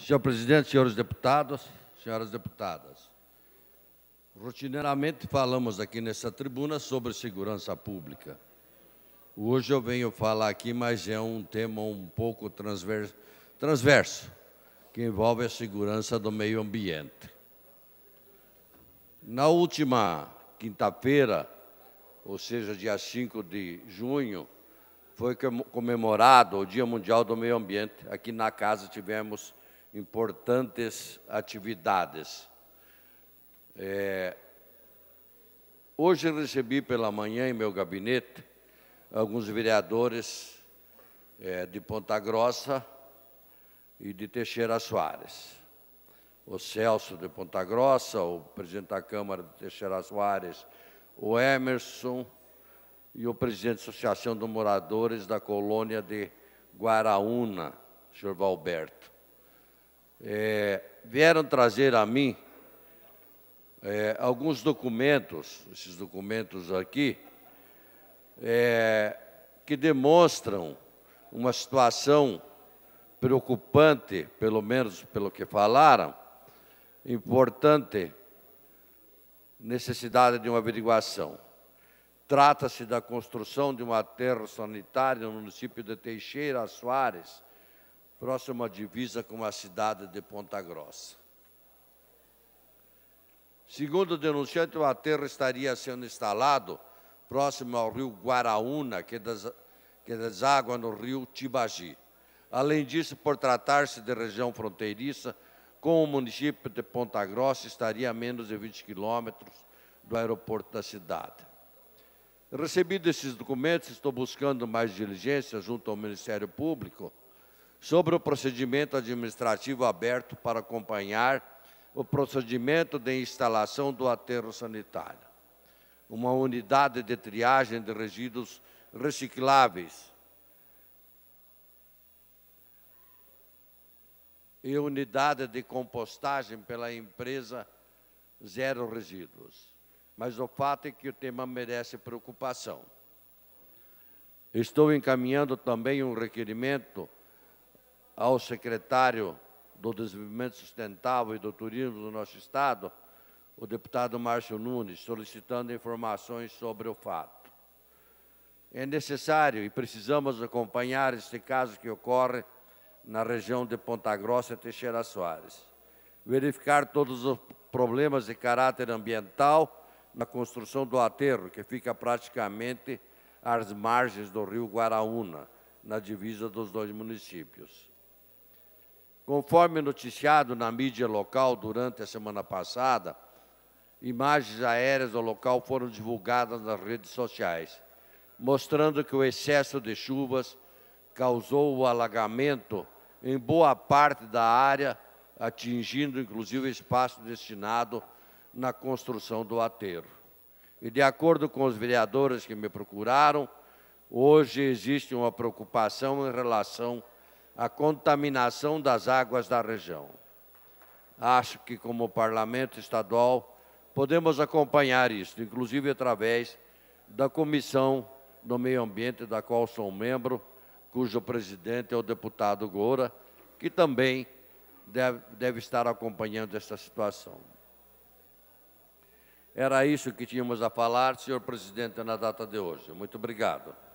Senhor presidente, senhores deputados, senhoras deputadas, rotineiramente falamos aqui nessa tribuna sobre segurança pública. Hoje eu venho falar aqui, mas é um tema um pouco transverso, que envolve a segurança do meio ambiente. Na última quinta-feira, ou seja, dia 5 de junho, foi comemorado o Dia Mundial do Meio Ambiente. Aqui na casa tivemos importantes atividades. É, hoje recebi pela manhã em meu gabinete alguns vereadores é, de Ponta Grossa e de Teixeira Soares. O Celso de Ponta Grossa, o presidente da Câmara de Teixeira Soares, o Emerson e o presidente da Associação de Moradores da Colônia de Guaraúna, o senhor Valberto é, vieram trazer a mim é, alguns documentos, esses documentos aqui, é, que demonstram uma situação preocupante, pelo menos pelo que falaram, importante, necessidade de uma averiguação. Trata-se da construção de um aterro sanitário no município de Teixeira Soares, próximo à divisa com a cidade de Ponta Grossa. Segundo o denunciante, o aterro estaria sendo instalado próximo ao rio Guaraúna, que, des que deságua no rio Tibagi. Além disso, por tratar-se de região fronteiriça, com o município de Ponta Grossa, estaria a menos de 20 quilômetros do aeroporto da cidade. Recebido esses documentos, estou buscando mais diligência junto ao Ministério Público sobre o procedimento administrativo aberto para acompanhar o procedimento de instalação do aterro sanitário. Uma unidade de triagem de resíduos recicláveis. E unidade de compostagem pela empresa Zero Resíduos. Mas o fato é que o tema merece preocupação. Estou encaminhando também um requerimento ao secretário do Desenvolvimento Sustentável e do Turismo do nosso Estado, o deputado Márcio Nunes, solicitando informações sobre o fato. É necessário e precisamos acompanhar este caso que ocorre na região de Ponta Grossa e Teixeira Soares. Verificar todos os problemas de caráter ambiental na construção do aterro, que fica praticamente às margens do rio Guaraúna, na divisa dos dois municípios Conforme noticiado na mídia local durante a semana passada, imagens aéreas do local foram divulgadas nas redes sociais, mostrando que o excesso de chuvas causou o alagamento em boa parte da área, atingindo inclusive o espaço destinado na construção do aterro. E de acordo com os vereadores que me procuraram, hoje existe uma preocupação em relação a contaminação das águas da região. Acho que, como Parlamento Estadual, podemos acompanhar isso, inclusive através da Comissão do Meio Ambiente, da qual sou membro, cujo presidente é o deputado Goura, que também deve, deve estar acompanhando esta situação. Era isso que tínhamos a falar, senhor presidente, na data de hoje. Muito obrigado.